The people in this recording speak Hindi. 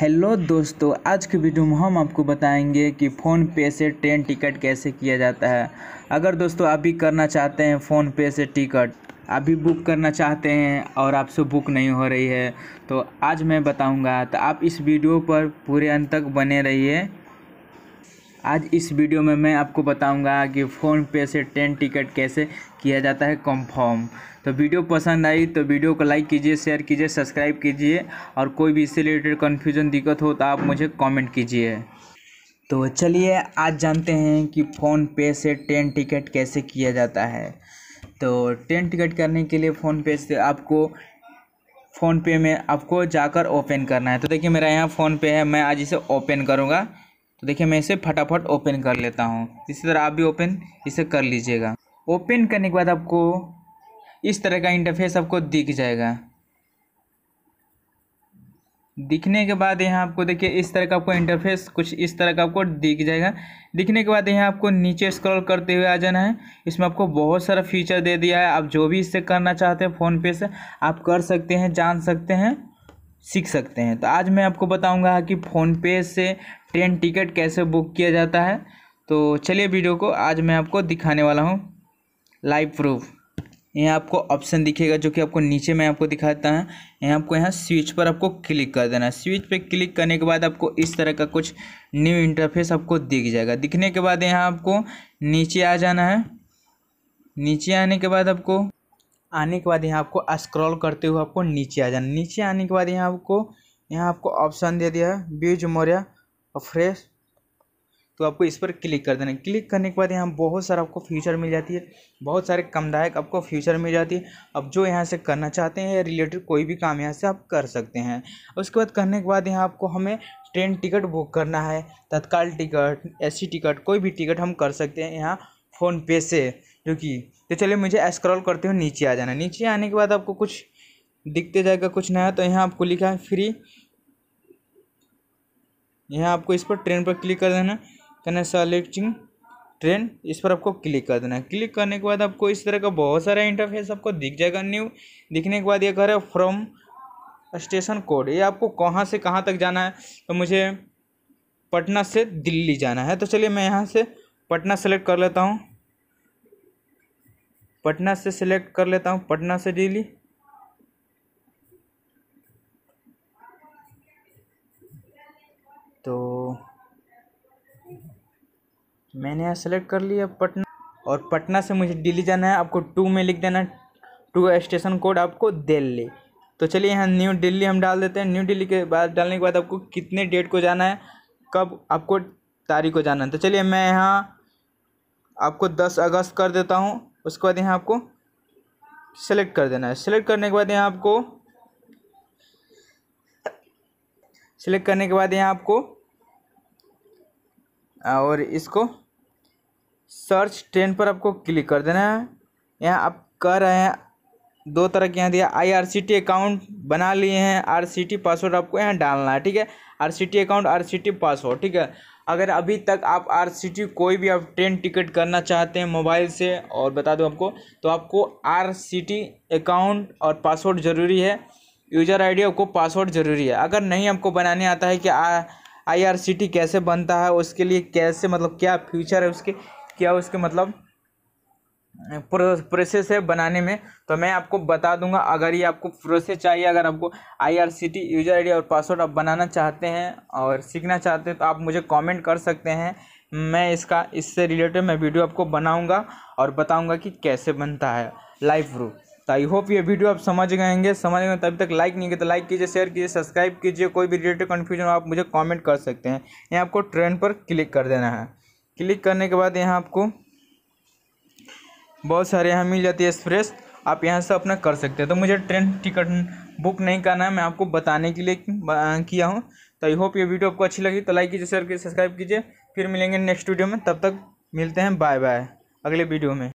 हेलो दोस्तों आज के वीडियो में हम आपको बताएंगे कि फ़ोन पे से ट्रेन टिकट कैसे किया जाता है अगर दोस्तों आप भी करना चाहते हैं फ़ोन पे से टिकट अभी बुक करना चाहते हैं और आपसे बुक नहीं हो रही है तो आज मैं बताऊंगा तो आप इस वीडियो पर पूरे अंत तक बने रहिए आज इस वीडियो में मैं आपको बताऊंगा कि फ़ोन पे से ट्रेन टिकट कैसे किया जाता है कंफर्म तो वीडियो पसंद आई तो वीडियो को लाइक कीजिए शेयर कीजिए सब्सक्राइब कीजिए और कोई भी इससे रिलेटेड कन्फ्यूजन दिक्कत हो तो आप मुझे कमेंट कीजिए तो चलिए आज जानते हैं कि फ़ोन पे से ट्रेन टिकट कैसे किया जाता है तो ट्रेन टिकट करने के लिए फ़ोन पे से आपको फ़ोन पे में आपको जाकर ओपन करना है तो देखिए मेरा यहाँ फ़ोन पे है मैं आज इसे ओपन करूँगा तो देखिए मैं इसे फटाफट ओपन कर लेता हूँ इसी तरह आप भी ओपन इसे कर लीजिएगा ओपन करने के बाद आपको इस तरह का इंटरफेस आपको दिख जाएगा दिखने के बाद यहाँ आपको देखिए इस तरह का आपको इंटरफेस कुछ इस तरह का आपको दिख जाएगा दिखने के बाद यहाँ आपको नीचे स्क्रॉल करते हुए आ जाना है इसमें आपको बहुत सारा फीचर दे दिया है आप जो भी इससे करना चाहते हैं फ़ोन पे से आप कर सकते हैं जान सकते हैं सीख सकते हैं तो आज मैं आपको बताऊंगा कि फ़ोनपे से ट्रेन टिकट कैसे बुक किया जाता है तो चलिए वीडियो को आज मैं आपको दिखाने वाला हूँ लाइव प्रूफ यहाँ आपको ऑप्शन दिखेगा जो कि आपको नीचे मैं आपको दिखाता है यहाँ आपको यहाँ स्विच पर आपको क्लिक कर देना है स्विच पर क्लिक करने के बाद आपको इस तरह का कुछ न्यू इंटरफेस आपको दिख जाएगा दिखने के बाद यहाँ आपको नीचे आ जाना है नीचे आने के बाद आपको आने के बाद यहाँ आपको स्क्रॉल करते हुए आपको नीचे आ जाना नीचे आने के बाद यहाँ आपको यहाँ आपको ऑप्शन दे दिया है बीज मौर्या और फ्रेश तो आपको इस पर क्लिक कर देना क्लिक करने के बाद यहाँ बहुत सारा आपको फ्यूचर मिल जाती है बहुत सारे कमदायक आपको फ्यूचर मिल जाती है अब जो यहाँ से करना चाहते हैं रिलेटेड कोई भी काम यहाँ से आप कर सकते हैं उसके बाद करने के बाद यहाँ आपको हमें ट्रेन टिकट बुक करना है तत्काल टिकट एसी टिकट कोई भी टिकट हम कर सकते हैं यहाँ फ़ोनपे से जो कि तो चलिए मुझे स्क्रॉल करते हुए नीचे आ जाना नीचे आने के बाद आपको कुछ दिखते जाएगा कुछ नया तो यहाँ आपको लिखा है फ्री यहाँ आपको इस पर ट्रेन पर क्लिक कर देना कहना सेलेक्टिंग ट्रेन इस पर आपको क्लिक कर देना क्लिक करने के बाद आपको इस तरह का बहुत सारा इंटरफेस आपको दिख जाएगा न्यू दिखने के बाद ये कह रहा है फ्रॉम स्टेशन कोड ये आपको कहाँ से कहाँ तक जाना है तो मुझे पटना से दिल्ली जाना है तो चलिए मैं यहाँ से पटना सेलेक्ट कर लेता हूँ पटना से सिलेक्ट कर लेता हूँ पटना से दिल्ली तो मैंने यहाँ सेलेक्ट कर लिया पटना और पटना से मुझे दिल्ली जाना है आपको टू में लिख देना टू स्टेशन कोड आपको दिल्ली तो चलिए यहाँ न्यू दिल्ली हम डाल देते हैं न्यू दिल्ली के बाद डालने के बाद आपको कितने डेट को जाना है कब आपको तारीख को जाना है तो चलिए मैं यहाँ आपको दस अगस्त कर देता हूँ उसके बाद यहाँ आपको सेलेक्ट कर देना है सेलेक्ट करने के बाद यहाँ आपको सेलेक्ट करने के बाद यहाँ आपको और इसको सर्च ट्रेन पर आपको क्लिक कर देना है यहाँ आप कर रहे हैं दो तरह के यहाँ दिया आईआरसीटी अकाउंट बना लिए हैं आरसीटी पासवर्ड आपको यहाँ डालना है ठीक है आरसीटी अकाउंट आरसीटी पासवर्ड ठीक है अगर अभी तक आप आर सी टी कोई भी आप ट्रेन टिकट करना चाहते हैं मोबाइल से और बता दूं आपको तो आपको आर सी टी अकाउंट और पासवर्ड ज़रूरी है यूज़र आईडी आपको पासवर्ड ज़रूरी है अगर नहीं आपको बनाने आता है कि आई आर सी टी कैसे बनता है उसके लिए कैसे मतलब क्या फ्यूचर है उसके क्या उसके मतलब प्रोसेस है बनाने में तो मैं आपको बता दूंगा अगर ये आपको प्रोसेस चाहिए अगर आपको टी यूजर आईडी और पासवर्ड आप बनाना चाहते हैं और सीखना चाहते हैं तो आप मुझे कमेंट कर सकते हैं मैं इसका इससे रिलेटेड मैं वीडियो आपको बनाऊंगा और बताऊंगा कि कैसे बनता है लाइव प्रूफ तो आई होप ये वीडियो आप समझ गएंगे समझ गए तभी तक लाइक नहीं किया तो लाइक कीजिए शेयर कीजिए सब्सक्राइब कीजिए कोई भी रिलेटेड कन्फ्यूजन आप मुझे कॉमेंट कर सकते हैं यहाँ आपको ट्रेंड पर क्लिक कर देना है क्लिक करने के बाद यहाँ आपको बहुत सारे यहाँ मिल जाती है एक्सप्रेस आप यहाँ से अपना कर सकते हैं तो मुझे ट्रेन टिकट बुक नहीं करना है मैं आपको बताने के लिए किया हूँ तो आई होप ये वीडियो आपको अच्छी लगी तो लाइक कीजिए शेयर कीजिए सब्सक्राइब कीजिए फिर मिलेंगे नेक्स्ट वीडियो में तब तक मिलते हैं बाय बाय अगले वीडियो में